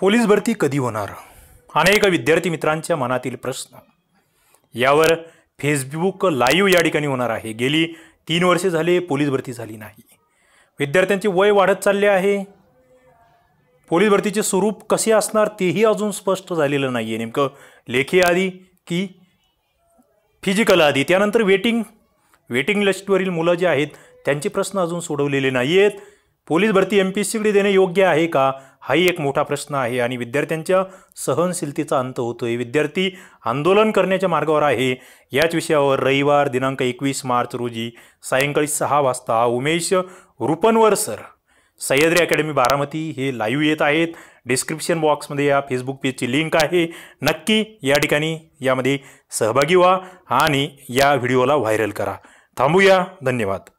police भरती कधी होणार अनेक विद्यार्थी मित्रांच्या मनातील प्रश्न यावर फेसबुक लाईव्ह या ठिकाणी होणार आहे गेली तीन वर्षे झाले पोलीस भरती झाली नाही विद्यार्थ्यांचे वय वाढत चालले आहे पोलीस भरतीचे स्वरूप कसे असणार तेही अजून स्पष्ट झालेलं नाही आहे नेमकं लेखी आधी की फिजिकल आधी त्यानंतर वेटिंग वेटिंग लिस्टवरील मुलं जे आहेत त्यांचे प्रश्न अजून सोडवलेले नाही आहेत पोलीस भरती एम पी एस सीकडे देणे योग्य आहे का हाही एक मोठा प्रश्न आहे आणि विद्यार्थ्यांच्या सहनशीलतेचा अंत होतो आहे विद्यार्थी आंदोलन करण्याच्या मार्गावर आहे याच विषयावर रविवार दिनांक एकवीस मार्च रोजी सायंकाळी सहा वाजता उमेश रुपनवर सर सह्याद्री अकॅडमी बारामती हे लाईव्ह येत आहेत डिस्क्रिप्शन बॉक्समध्ये या फेसबुक पेजची लिंक आहे नक्की या ठिकाणी यामध्ये सहभागी व्हा आणि या व्हिडिओला व्हायरल करा थांबूया धन्यवाद